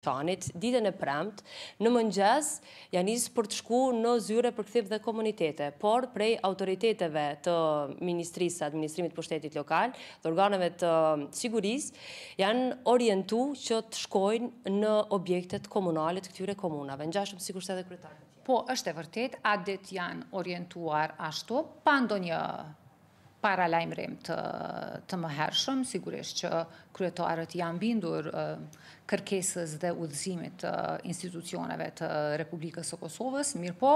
tanit, ditën e premt, në mëngjes janë njës për të shku në zyre për këthiv dhe komunitete, por prej autoriteteve të Ministrisë, Administrimit Pushtetit Lokal, dhe organeve të siguris, janë orientu që të shkojnë në objektet komunalit këtyre komunave, në gjashëm si kurse dhe kërëtarë. Po, është e vërtet, adet janë orientuar ashtu, pa ndonjë para lajmërim të, të më hershëm, sigurisht që kryetarët janë bindur kërkesës dhe udhëzimit të institucioneve të Republikës së Kosovës, mirë po,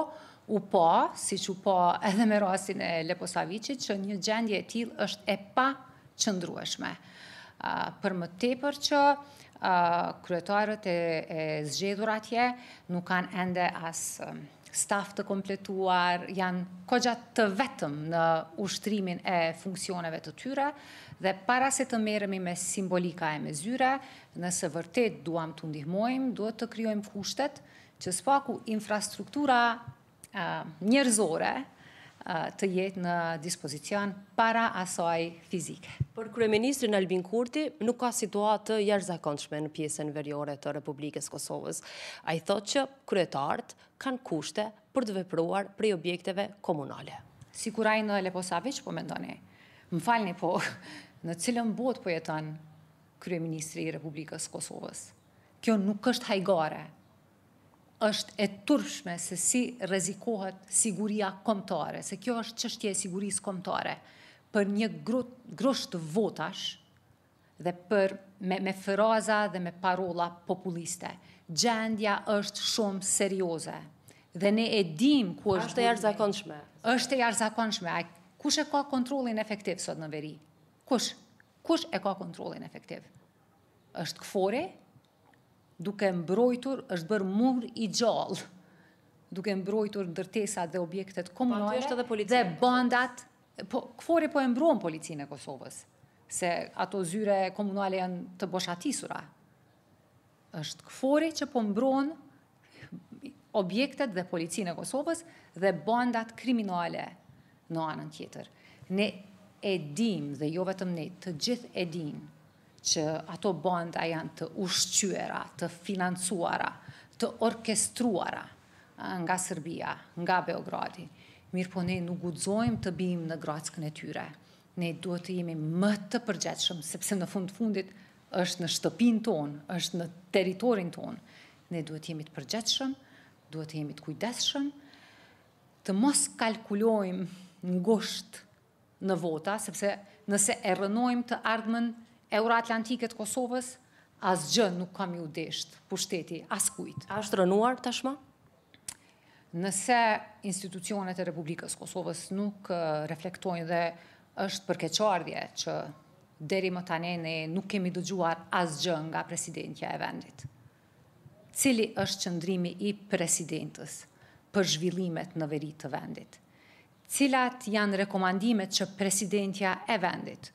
u po, si që u po edhe me rasin e Leposavicit, që një gjendje e til është e pa qëndrueshme. Për më tepër që kryetarët e, e zgjedhur atje nuk kanë ende asë staf të kompletuar, janë kogjat të vetëm në ushtrimin e funksioneve të tyre, dhe para se të meremi me simbolika e mezyre, nëse vërtet duam të ndihmojmë, duhet të kryojmë kushtet që s'paku infrastruktura njërzore, të jetë në dispozicion para asoj fizike. Për Kryeministrin Albin Kurti, nuk ka situatë jashtë zakonçme në pjesën verjore të Republikës Kosovës. A i thot që kryetartë kanë kushte për të vepruar prej objekteve komunale. kuraj në Lepo po me ndoni, më falni po, në cilën bot po jetën Kryeministri Republikës Kosovës. Kjo nuk është hajgare, është e turpshme se si rezikohet siguria komtare, se kjo është qështje e siguris komtare për një grosht votash dhe për me fëraza dhe me parola populiste. Gjendja është shumë serioze dhe ne e dim ku është... është e jarëzakonshme. është e jarëzakonshme. Kush e ka kontrolin efektiv sot në veri? Kush? Kush e ka kontrolin efektiv? është këfore, duke mbrojtur, është bërë mur i gjallë, duke mbrojtur ndërtesat dhe objektet komunale, po, dhe bandat, po, këfori po e mbrojnë policinë e Kosovës, se ato zyre komunale janë të boshatisura, është këfori që po mbrojnë objektet dhe policinë e Kosovës dhe bandat kriminale në anën tjetër. Ne edhim dhe jo vetëm ne të gjithë edhim që ato banda janë të ushqyera, të financuara, të orkestruara nga Serbia, nga Beogradi. Mirë po ne nuk gudzojmë të bim në gratskën e tyre. Ne duhet të jemi më të përgjethshëm, sepse në fund fundit është në shtëpin tonë, është në teritorin tonë. Ne duhet të jemi të përgjethshëm, duhet të jemi të kujdeshëm, të mos kalkulojmë ngosht në vota, sepse nëse e rënojmë të ardhmen Euroatlantikët Kosovës, asgjë gjë nuk kam ju desht, për shteti, as kujt. Ashtë është rënuar tashma? Nëse institucionet e Republikës Kosovës nuk reflektojnë dhe është përkeqardje që deri më tane ne nuk kemi dëgjuar asgjë gjë nga presidentja e vendit. Cili është qëndrimi i presidentës për zhvillimet në veri të vendit? Cilat janë rekomandimet që presidentja e vendit